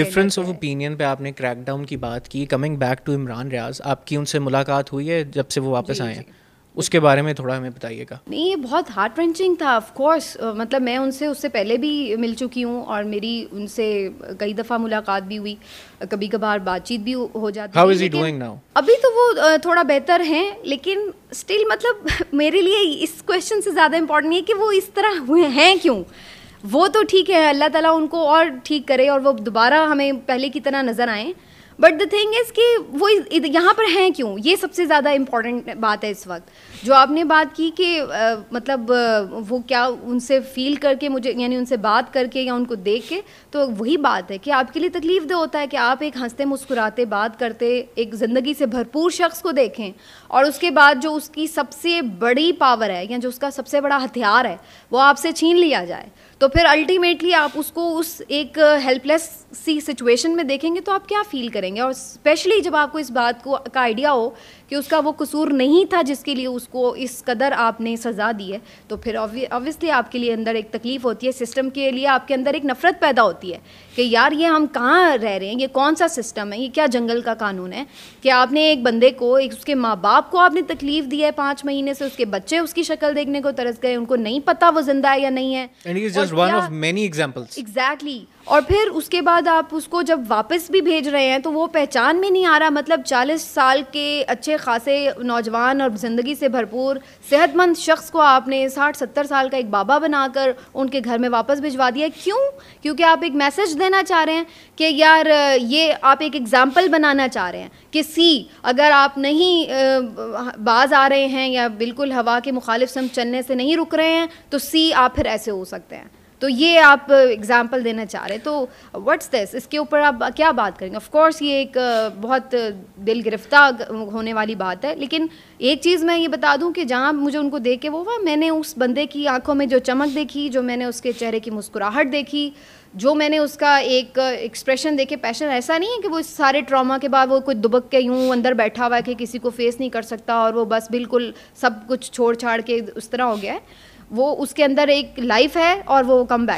Difference of opinion पे आपने crackdown की बात की coming back to Imran Riyaz आपकी उनसे मुलाकात हुई है जब से वो वापस आए हैं उसके बारे में थोड़ा हमें बताइएगा नहीं ये बहुत हार्ट रेंचिंग था ऑफ कोर्स मतलब मैं उनसे उससे पहले भी मिल चुकी हूँ और मेरी उनसे कई दफ़ा मुलाकात भी हुई कभी कभार बातचीत भी हो जाती How is he doing now? अभी तो वो थोड़ा बेहतर हैं लेकिन स्टिल मतलब मेरे लिए इस क्वेश्चन से ज़्यादा इम्पोर्टेंट है कि वो इस तरह हुए हैं क्यों वो तो ठीक है अल्लाह ताला उनको और ठीक करे और वो दोबारा हमें पहले की तरह नज़र आएँ बट द थिंग इज़ कि वो यहाँ पर हैं क्यों ये सबसे ज़्यादा इम्पॉर्टेंट बात है इस वक्त जो आपने बात की कि आ, मतलब वो क्या उनसे फील करके मुझे यानी उनसे बात करके या उनको देख के तो वही बात है कि आपके लिए तकलीफ दे होता है कि आप एक हंसते मुस्कुराते बात करते एक ज़िंदगी से भरपूर शख्स को देखें और उसके बाद जो उसकी सबसे बड़ी पावर है या जो उसका सबसे बड़ा हथियार है वो आपसे छीन लिया जाए तो फिर अल्टीमेटली आप उसको उस एक हेल्पलेस uh, सी सिचुएशन में देखेंगे तो आप क्या फील करेंगे और स्पेशली जब आपको इस बात को का आइडिया हो कि उसका वो कसूर नहीं था जिसके लिए उसको इस कदर आपने सज़ा दी है तो फिर ऑब्वियसली आपके लिए अंदर एक तकलीफ़ होती है सिस्टम के लिए आपके अंदर एक नफ़रत पैदा होती है कि यार ये हम कहाँ रह रहे हैं ये कौन सा सिस्टम है ये क्या जंगल का कानून है कि आपने एक बंदे को एक उसके माँ बाप को आपने तकलीफ़ दी है पाँच महीने से उसके बच्चे उसकी शक्ल देखने को तरस गए उनको नहीं पता वो जिंदा है या नहीं है just one of many examples exactly और फिर उसके बाद आप उसको जब वापस भी भेज रहे हैं तो वो पहचान में नहीं आ रहा मतलब 40 साल के अच्छे खासे नौजवान और ज़िंदगी से भरपूर सेहतमंद शख्स को आपने साठ सत्तर साल का एक बाबा बनाकर उनके घर में वापस भिजवा दिया क्यों क्योंकि आप एक मैसेज देना चाह रहे हैं कि यार ये आप एक एग्ज़ाम्पल बनाना चाह रहे हैं कि सी अगर आप नहीं बाज आ रहे हैं या बिल्कुल हवा के मुखालिफ सम चलने से नहीं रुक रहे हैं तो सी आप फिर ऐसे हो सकते हैं तो ये आप एग्जाम्पल uh, देना चाह रहे तो व्हाट्स uh, दिस इसके ऊपर आप क्या बात करेंगे ऑफकोर्स ये एक uh, बहुत दिल गिरफ्तार होने वाली बात है लेकिन एक चीज़ मैं ये बता दूं कि जहाँ मुझे उनको देख के वो हुआ मैंने उस बंदे की आंखों में जो चमक देखी जो मैंने उसके चेहरे की मुस्कुराहट देखी जो मैंने उसका एक एक्सप्रेशन देखे पैशन ऐसा नहीं है कि वो इस सारे ट्रॉमा के बाद वो कुछ दुबक के यूँ अंदर बैठा हुआ है कि किसी को फेस नहीं कर सकता और वो बस बिल्कुल सब कुछ छोड़ छाड़ के उस तरह हो गया है वो उसके अंदर एक लाइफ है और वो कम बैक